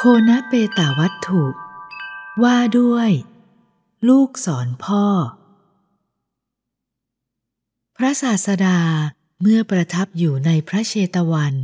โคนะเปตาวัตถุ ว่าด้วยลูกสอนพ่อ พระศาสดาเมื่อประทับอยู่ในพระเชตวัน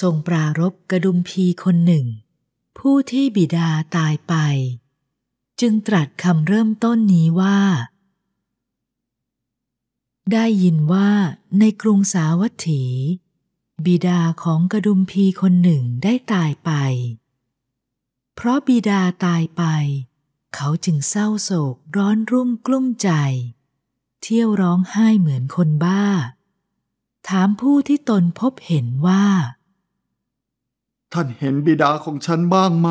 ทรงปรารบกระดุมพีคนหนึ่ง ผู้ที่บิดาตายไป จึงตรัสคำเริ่มต้นนี้ว่า ได้ยินว่าในกรุงสาวัตถี บิดาของกระดุมพีคนหนึ่งได้ตายไปเพราะบิดาตายไป เขาจึงเศร้าโศกร้อนรุ่มกลุ้มใจ เที่ยวร้องไห้เหมือนคนบ้า ถามผู้ที่ตนพบเห็นว่า ท่านเห็นบิดาของฉันบ้างไหม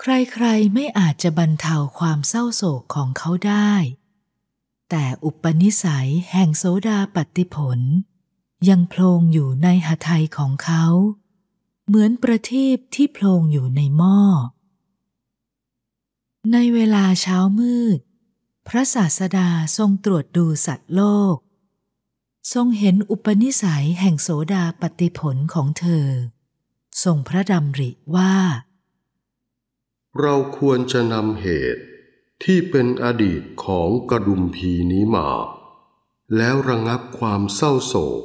ใครๆไม่อาจจะบรรเทาความเศร้าโศกของเขาได้ แต่อุปนิสัยแห่งโสดาปฏิผล ยังโพลงอยู่ในหทัยของเขาเหมือนประทีปที่โพลงอยู่ในหม้อ ในเวลาเช้ามืด พระศาสดาทรงตรวจดูสัตว์โลก ทรงเห็นอุปนิสัยแห่งโสดาปฏิผลของเธอ ทรงพระดำริว่า เราควรจะนำเหตุที่เป็นอดีตของกระดุมพีนี้มา แล้วระงับความเศร้าโศก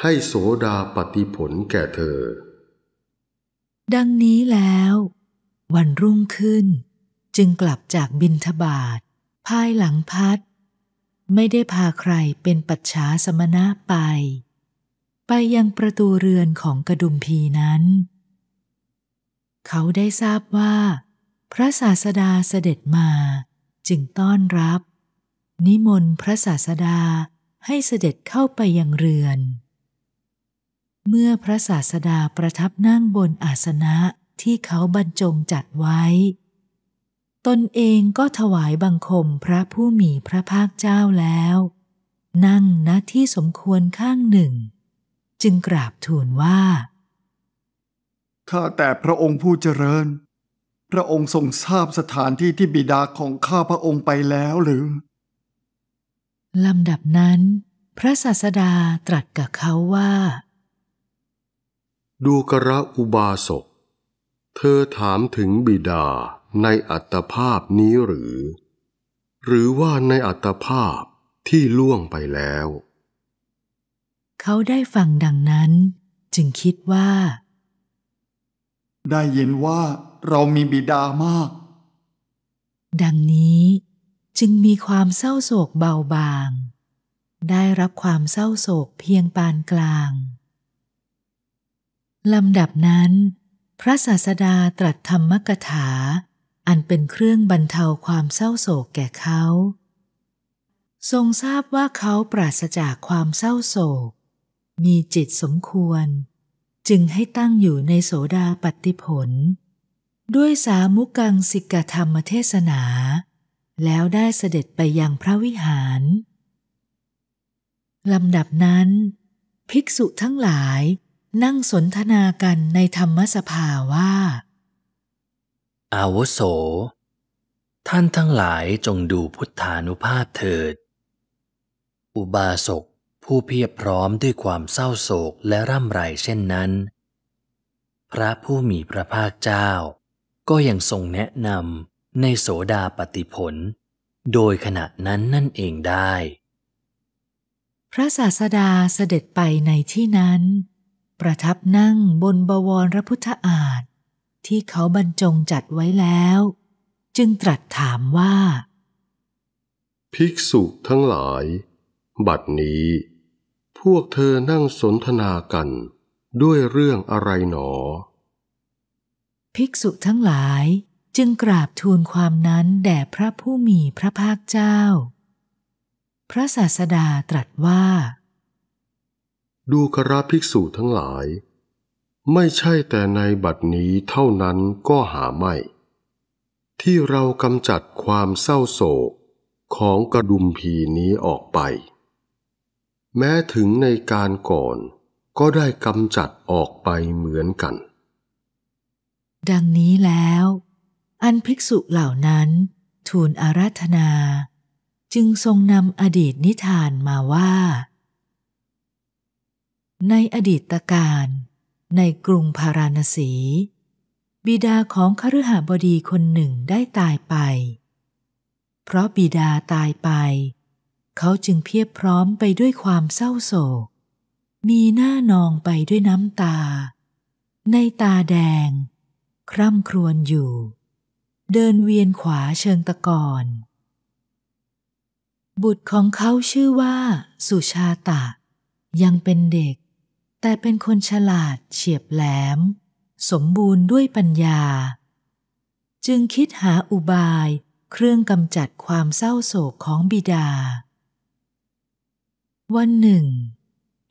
ให้โสดาปฏิผลแก่เธอดังนี้แล้ว วันรุ่งขึ้น จึงกลับจากบินทบาท ภายหลังพัด ไม่ได้พาใครเป็นปัจฉาสมณะไป ไปยังประตูเรือนของกระดุมพีนั้น เขาได้ทราบว่า พระศาสดาเสด็จมาจึงต้อนรับ นิมนต์พระศาสดาให้เสด็จเข้าไปยังเรือนเมื่อพระศาสดาประทับนั่งบนอาสนะที่เขาบรรจงจัดไว้ ตนเองก็ถวายบังคมพระผู้มีพระภาคเจ้าแล้ว นั่งณที่สมควรข้างหนึ่ง จึงกราบทูลว่า ข้าแต่พระองค์ผู้เจริญ พระองค์ทรงทราบสถานที่ที่บิดาของข้าพระองค์ไปแล้วหรือ ลำดับนั้นพระศาสดาตรัสกับเขาว่าดูกระอุบาสก เธอถามถึงบิดาในอัตภาพนี้หรือ หรือว่าในอัตภาพที่ล่วงไปแล้ว เขาได้ฟังดังนั้นจึงคิดว่า ได้ยินว่าเรามีบิดามาก ดังนี้จึงมีความเศร้าโศกเบาบาง ได้รับความเศร้าโศกเพียงปานกลางลำดับนั้น พระศาสดาตรัสธรรมกถา อันเป็นเครื่องบรรเทาความเศร้าโศกแก่เขา ทรงทราบว่าเขาปราศจากความเศร้าโศก มีจิตสมควร จึงให้ตั้งอยู่ในโสดาปตติผล ด้วยสามุกังสิกธรรมเทศนา แล้วได้เสด็จไปยังพระวิหาร ลำดับนั้น ภิกษุทั้งหลายนั่งสนทนากันในธรรมสภาว่า อาวโส ท่านทั้งหลายจงดูพุทธานุภาพเถิด อุบาสกผู้เพียบพร้อมด้วยความเศร้าโศกและร่ำไรเช่นนั้น พระผู้มีพระภาคเจ้า ก็ยังทรงแนะนำในโสดาปฏิผล โดยขณะนั้นนั่นเองได้ พระศาสดาเสด็จไปในที่นั้นประทับนั่งบนบวรพระพุทธอาฏที่เขาบรรจงจัดไว้แล้ว จึงตรัสถามว่า ภิกษุทั้งหลาย บัดนี้ พวกเธอนั่งสนทนากันด้วยเรื่องอะไรหนอ ภิกษุทั้งหลายจึงกราบทูลความนั้น แด่พระผู้มีพระภาคเจ้า พระศาสดาตรัสว่าดูกราภิกษุทั้งหลาย ไม่ใช่แต่ในบัดนี้เท่านั้นก็หาไม่ ที่เรากำจัดความเศร้าโศกของกระดุมผีนี้ออกไป แม้ถึงในการก่อนก็ได้กำจัดออกไปเหมือนกัน ดังนี้แล้ว อันภิกษุเหล่านั้นทูลอาราธนาจึงทรงนำอดีตนิทานมาว่าในอดีตการ ในกรุงพาราณสี บิดาของคฤหบดีคนหนึ่งได้ตายไป เพราะบิดาตายไป เขาจึงเพียบพร้อมไปด้วยความเศร้าโศก มีหน้านองไปด้วยน้ำตา ในตาแดง คร่ำครวญอยู่ เดินเวียนขวาเชิงตะกอน บุตรของเขาชื่อว่าสุชาตะ ยังเป็นเด็กแต่เป็นคนฉลาดเฉียบแหลม สมบูรณ์ด้วยปัญญา จึงคิดหาอุบายเครื่องกำจัดความเศร้าโศกของบิดา วันหนึ่ง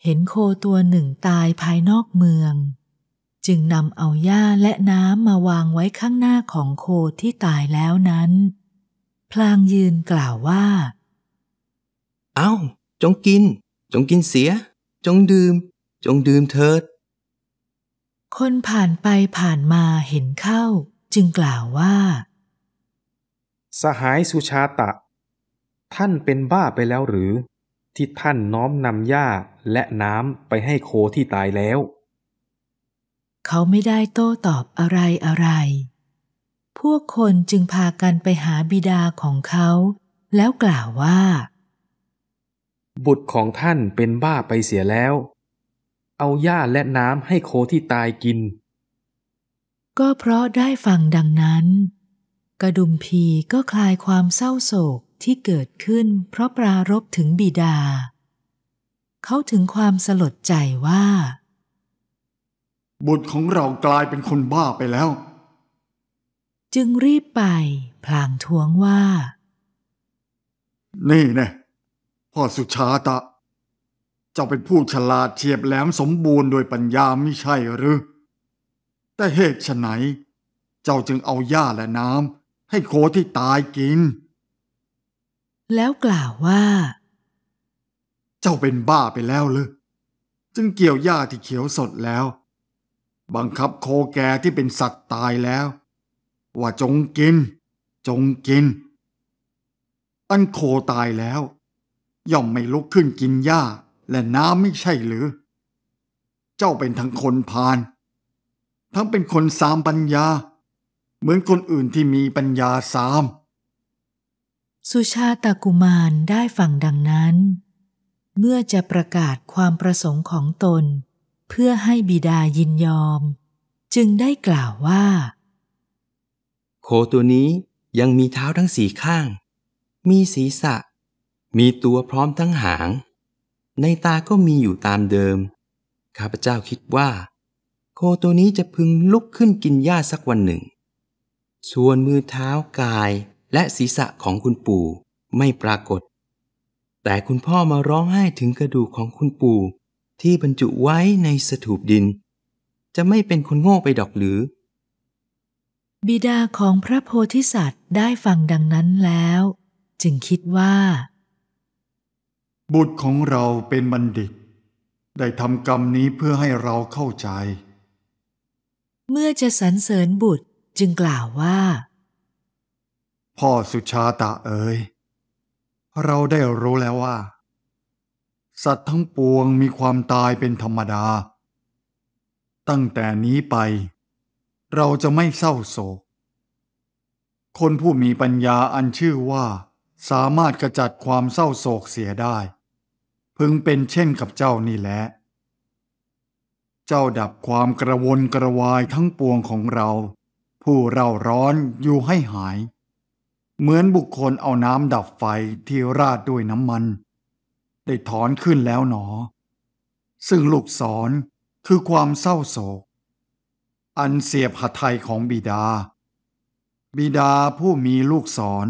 เห็นโคตัวหนึ่งตายภายนอกเมือง จึงนำเอาหญ้าและน้ำมาวางไว้ข้างหน้าของโคที่ตายแล้วนั้น พลางยืนกล่าวว่า เอา้า จงกิน จงกินเสีย จงดื่มจงดื่มเถิด คนผ่านไปผ่านมาเห็นเข้า จึงกล่าวว่า สหายสุชาตะ ท่านเป็นบ้าไปแล้วหรือ ที่ท่านน้อมนำหญ้าและน้ำไปให้โคที่ตายแล้ว เขาไม่ได้โต้ตอบอะไรอะไร พวกคนจึงพากันไปหาบิดาของเขา แล้วกล่าวว่า บุตรของท่านเป็นบ้าไปเสียแล้วเอาหญ้าและน้ำให้โคที่ตายกิน ก็เพราะได้ฟังดังนั้น กระดุมพีก็คลายความเศร้าโศกที่เกิดขึ้นเพราะปรารบถึงบิดา เขาถึงความสลดใจว่า บุตรของเรากลายเป็นคนบ้าไปแล้ว จึงรีบไป พลางทวงว่า นี่นะพ่อสุชาตะเจ้าเป็นผู้ฉลาดเฉียบแหลมสมบูรณ์โดยปัญญาไม่ใช่หรือ แต่เหตุไฉนเจ้าจึงเอาหญ้าและน้ำให้โคที่ตายกิน แล้วกล่าวว่า เจ้าเป็นบ้าไปแล้วหรือจึงเกี่ยวหญ้าที่เขียวสดแล้ว บังคับโคแก่ที่เป็นสัตว์ตายแล้ว ว่าจงกิน จงกิน อันโคตายแล้ว ย่อมไม่ลุกขึ้นกินหญ้าและน้ำไม่ใช่หรือ เจ้าเป็นทั้งคนพาน ทั้งเป็นคนสามปัญญา เหมือนคนอื่นที่มีปัญญาสาม สุชาตากุมารได้ฟังดังนั้น เมื่อจะประกาศความประสงค์ของตน เพื่อให้บิดายินยอม จึงได้กล่าวว่า โคตัวนี้ยังมีเท้าทั้งสี่ข้าง มีศีรษะ มีตัวพร้อมทั้งหางในตาก็มีอยู่ตามเดิม ข้าพเจ้าคิดว่า โคตัวนี้จะพึงลุกขึ้นกินหญ้าสักวันหนึ่ง ส่วนมือเท้ากายและศีรษะของคุณปู่ไม่ปรากฏ แต่คุณพ่อมาร้องไห้ถึงกระดูกของคุณปู่ที่บรรจุไว้ในสถูปดิน จะไม่เป็นคนโง่ไปดอกหรือ บิดาของพระโพธิสัตว์ได้ฟังดังนั้นแล้ว จึงคิดว่าบุตรของเราเป็นบัณฑิต ได้ทำกรรมนี้เพื่อให้เราเข้าใจ เมื่อจะสรรเสริญบุตรจึงกล่าวว่า พ่อสุชาตะเอ๋ยเราได้รู้แล้วว่า สัตว์ทั้งปวงมีความตายเป็นธรรมดา ตั้งแต่นี้ไป เราจะไม่เศร้าโศก คนผู้มีปัญญาอันชื่อว่า สามารถกระจัดความเศร้าโศกเสียได้พึงเป็นเช่นกับเจ้านี่แหละ เจ้าดับความกระวนกระวายทั้งปวงของเรา ผู้เราร้อนอยู่ให้หาย เหมือนบุคคลเอาน้ำดับไฟที่ราดด้วยน้ำมัน ได้ถอนขึ้นแล้วหนอ ซึ่งลูกศรคือความเศร้าโศก อันเสียบหัตไทยของบิดา บิดาผู้มีลูกศรอ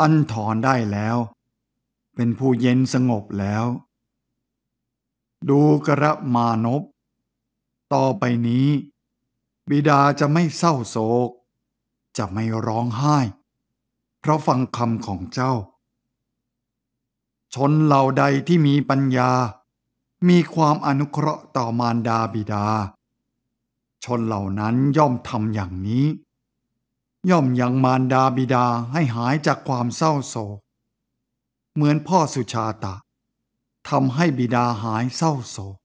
อันถอนได้แล้ว เป็นผู้เย็นสงบแล้วดูกระมานพ ต่อไปนี้ บิดาจะไม่เศร้าโศกจะไม่ร้องไห้ เพราะฟังคำของเจ้า ชนเหล่าใดที่มีปัญญา มีความอนุเคราะห์ต่อมารดาบิดา ชนเหล่านั้นย่อมทำอย่างนี้ ย่อมยังมารดาบิดาให้หายจากความเศร้าโศกเหมือนพ่อสุชาตาทำให้บิดาหายเศร้าโศก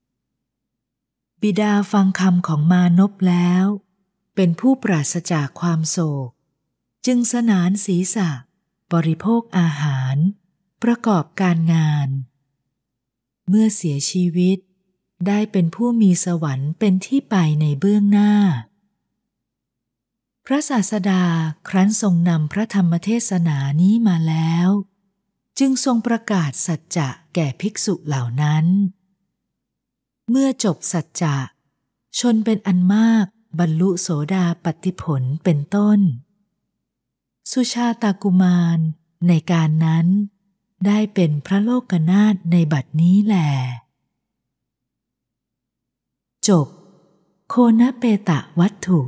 บิดาฟังคำของมานพแล้ว เป็นผู้ปราศจากความโศก จึงสนานศีรษะ บริโภคอาหาร ประกอบการงาน เมื่อเสียชีวิต ได้เป็นผู้มีสวรรค์เป็นที่ไปในเบื้องหน้า พระศาสดาครั้นทรงนำพระธรรมเทศนานี้มาแล้ว จึงทรงประกาศสัจจะแก่ภิกษุเหล่านั้น เมื่อจบสัจจะ ชนเป็นอันมากบรรลุโสดาปติผลเป็นต้น สุชาตากุมารในการนั้นได้เป็นพระโลกนาถในบัดนี้แหลจบ โคนเปตะวัตถุ